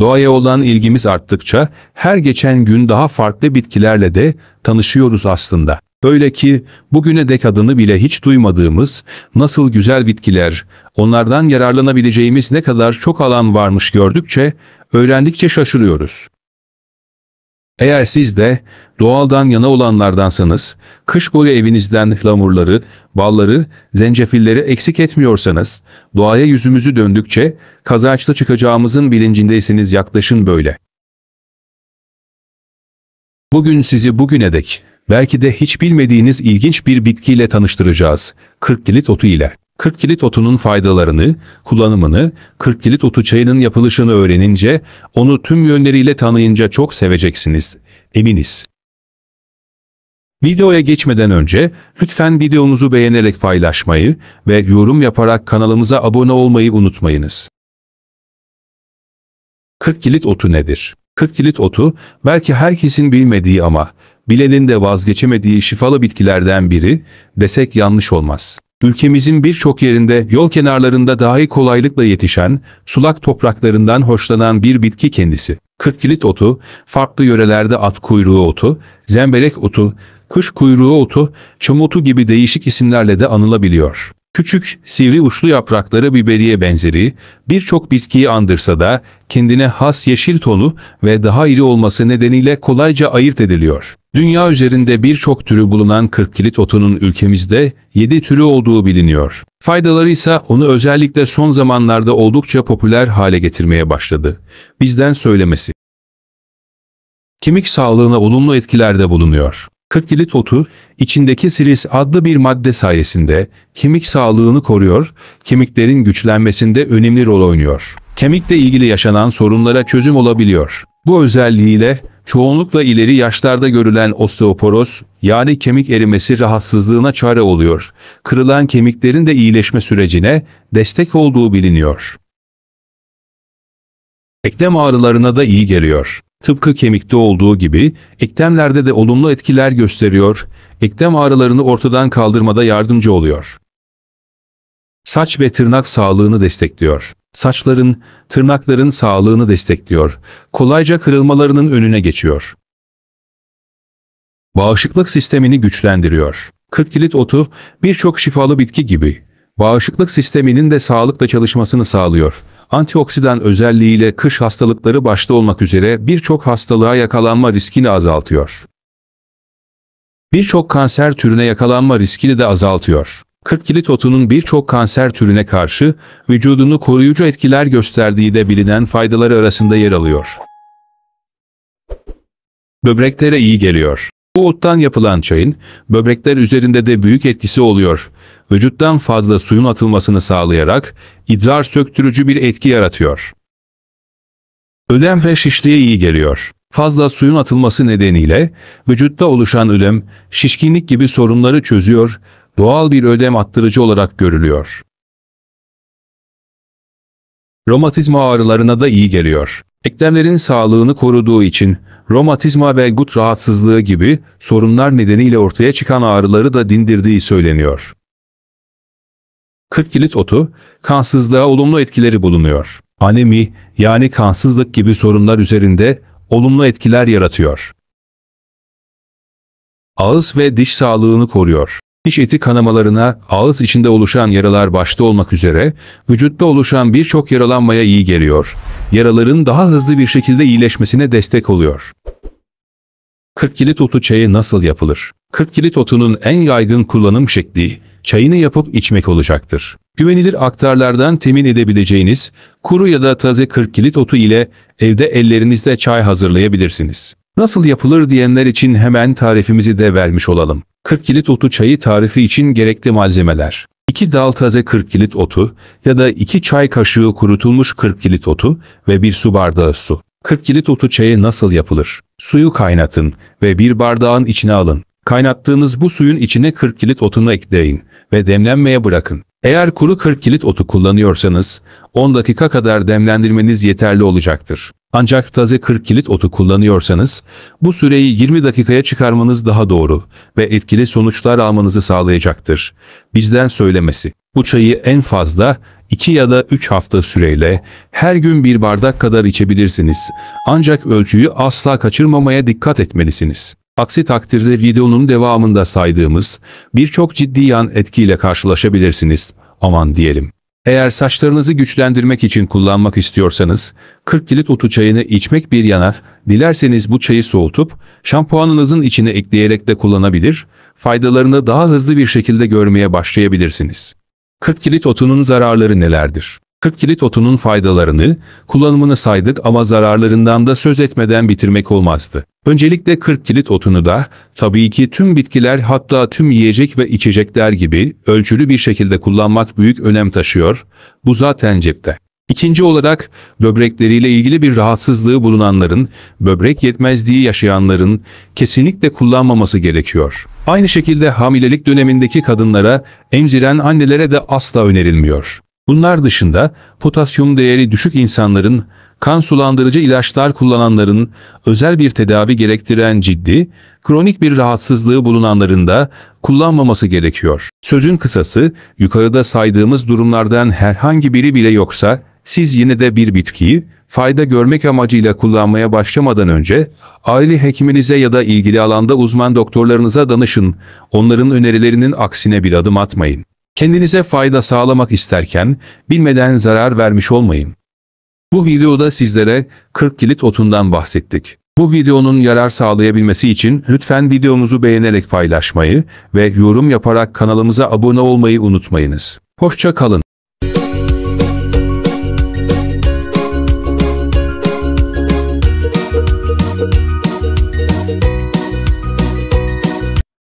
Doğaya olan ilgimiz arttıkça her geçen gün daha farklı bitkilerle de tanışıyoruz aslında. Öyle ki bugüne dek adını bile hiç duymadığımız nasıl güzel bitkiler, onlardan yararlanabileceğimiz ne kadar çok alan varmış gördükçe, öğrendikçe şaşırıyoruz. Eğer siz de doğaldan yana olanlardansanız, kış boyu evinizden lamurları, balları, zencefilleri eksik etmiyorsanız, doğaya yüzümüzü döndükçe kazançlı çıkacağımızın bilincindeyseniz yaklaşın böyle. Bugün sizi bugüne dek belki de hiç bilmediğiniz ilginç bir bitkiyle tanıştıracağız, kırk kilit otu ile. 40 kilit otunun faydalarını, kullanımını, 40 kilit otu çayının yapılışını öğrenince, onu tüm yönleriyle tanıyınca çok seveceksiniz, eminiz. Videoya geçmeden önce lütfen videomuzu beğenerek paylaşmayı ve yorum yaparak kanalımıza abone olmayı unutmayınız. 40 kilit otu nedir? 40 kilit otu belki herkesin bilmediği ama bilenin de vazgeçemediği şifalı bitkilerden biri desek yanlış olmaz ülkemizin birçok yerinde yol kenarlarında dahi kolaylıkla yetişen, sulak topraklarından hoşlanan bir bitki kendisi. Kırkilit otu, farklı yörelerde at kuyruğu otu, zemberek otu, kış kuyruğu otu, çam otu gibi değişik isimlerle de anılabiliyor. Küçük, sivri uçlu yaprakları biberiye benzeri, birçok bitkiyi andırsa da kendine has yeşil tonu ve daha iri olması nedeniyle kolayca ayırt ediliyor. Dünya üzerinde birçok türü bulunan 40 kilit otunun ülkemizde 7 türü olduğu biliniyor. Faydaları ise onu özellikle son zamanlarda oldukça popüler hale getirmeye başladı. Bizden söylemesi. Kemik sağlığına olumlu etkilerde bulunuyor. 40 Kırkkilit otu, içindeki siris adlı bir madde sayesinde kemik sağlığını koruyor, kemiklerin güçlenmesinde önemli rol oynuyor. Kemikle ilgili yaşanan sorunlara çözüm olabiliyor. Bu özelliğiyle çoğunlukla ileri yaşlarda görülen osteoporoz yani kemik erimesi rahatsızlığına çare oluyor. Kırılan kemiklerin de iyileşme sürecine destek olduğu biliniyor. Eklem ağrılarına da iyi geliyor. Tıpkı kemikte olduğu gibi eklemlerde de olumlu etkiler gösteriyor, eklem ağrılarını ortadan kaldırmada yardımcı oluyor. Saç ve tırnak sağlığını destekliyor. Saçların, tırnakların sağlığını destekliyor. Kolayca kırılmalarının önüne geçiyor. Bağışıklık sistemini güçlendiriyor. Kırkilit otu birçok şifalı bitki gibi bağışıklık sisteminin de sağlıkla çalışmasını sağlıyor antioksidan özelliğiyle kış hastalıkları başta olmak üzere birçok hastalığa yakalanma riskini azaltıyor. Birçok kanser türüne yakalanma riskini de azaltıyor. 40 kilit otunun birçok kanser türüne karşı vücudunu koruyucu etkiler gösterdiği de bilinen faydaları arasında yer alıyor. Böbreklere iyi geliyor. Bu ottan yapılan çayın böbrekler üzerinde de büyük etkisi oluyor. Vücuttan fazla suyun atılmasını sağlayarak idrar söktürücü bir etki yaratıyor. Ödem ve şişliğe iyi geliyor. Fazla suyun atılması nedeniyle vücutta oluşan ödem, şişkinlik gibi sorunları çözüyor, doğal bir ödem attırıcı olarak görülüyor. Romatizma ağrılarına da iyi geliyor. Eklemlerin sağlığını koruduğu için romatizma ve gut rahatsızlığı gibi sorunlar nedeniyle ortaya çıkan ağrıları da dindirdiği söyleniyor. 40 kilit otu, kansızlığa olumlu etkileri bulunuyor. Anemi, yani kansızlık gibi sorunlar üzerinde olumlu etkiler yaratıyor. Ağız ve diş sağlığını koruyor. Diş eti kanamalarına, ağız içinde oluşan yaralar başta olmak üzere, vücutta oluşan birçok yaralanmaya iyi geliyor. Yaraların daha hızlı bir şekilde iyileşmesine destek oluyor. 40 kilit otu çayı nasıl yapılır? 40 kilit otunun en yaygın kullanım şekli, çayını yapıp içmek olacaktır. Güvenilir aktarlardan temin edebileceğiniz kuru ya da taze 40 kilit otu ile evde ellerinizde çay hazırlayabilirsiniz. Nasıl yapılır diyenler için hemen tarifimizi de vermiş olalım. 40 kilit otu çayı tarifi için gerekli malzemeler. 2 dal taze 40 kilit otu ya da 2 çay kaşığı kurutulmuş 40 kilit otu ve 1 su bardağı su. 40 kilit otu çayı nasıl yapılır? Suyu kaynatın ve bir bardağın içine alın. Kaynattığınız bu suyun içine 40 kilit otunu ekleyin ve demlenmeye bırakın. Eğer kuru 40 kilit otu kullanıyorsanız, 10 dakika kadar demlendirmeniz yeterli olacaktır. Ancak taze 40 kilit otu kullanıyorsanız, bu süreyi 20 dakikaya çıkarmanız daha doğru ve etkili sonuçlar almanızı sağlayacaktır. Bizden söylemesi. Bu çayı en fazla 2 ya da 3 hafta süreyle her gün bir bardak kadar içebilirsiniz. Ancak ölçüyü asla kaçırmamaya dikkat etmelisiniz. Aksi takdirde videonun devamında saydığımız birçok ciddi yan etkiyle karşılaşabilirsiniz, aman diyelim. Eğer saçlarınızı güçlendirmek için kullanmak istiyorsanız, 40 kilit otu çayını içmek bir yana, dilerseniz bu çayı soğutup, şampuanınızın içine ekleyerek de kullanabilir, faydalarını daha hızlı bir şekilde görmeye başlayabilirsiniz. 40 kilit otunun zararları nelerdir? 40 kilit otunun faydalarını, kullanımını saydık ama zararlarından da söz etmeden bitirmek olmazdı. Öncelikle 40 kilit otunu da tabii ki tüm bitkiler hatta tüm yiyecek ve içecekler gibi ölçülü bir şekilde kullanmak büyük önem taşıyor. Bu zaten cepte. İkinci olarak böbrekleriyle ilgili bir rahatsızlığı bulunanların, böbrek yetmezliği yaşayanların kesinlikle kullanmaması gerekiyor. Aynı şekilde hamilelik dönemindeki kadınlara, emziren annelere de asla önerilmiyor. Bunlar dışında potasyum değeri düşük insanların, kan sulandırıcı ilaçlar kullananların, özel bir tedavi gerektiren ciddi, kronik bir rahatsızlığı bulunanların da kullanmaması gerekiyor. Sözün kısası, yukarıda saydığımız durumlardan herhangi biri bile yoksa, siz yine de bir bitkiyi fayda görmek amacıyla kullanmaya başlamadan önce aile hekiminize ya da ilgili alanda uzman doktorlarınıza danışın, onların önerilerinin aksine bir adım atmayın. Kendinize fayda sağlamak isterken bilmeden zarar vermiş olmayın. Bu videoda sizlere 40 kilit otundan bahsettik. Bu videonun yarar sağlayabilmesi için lütfen videomuzu beğenerek paylaşmayı ve yorum yaparak kanalımıza abone olmayı unutmayınız. Hoşça kalın.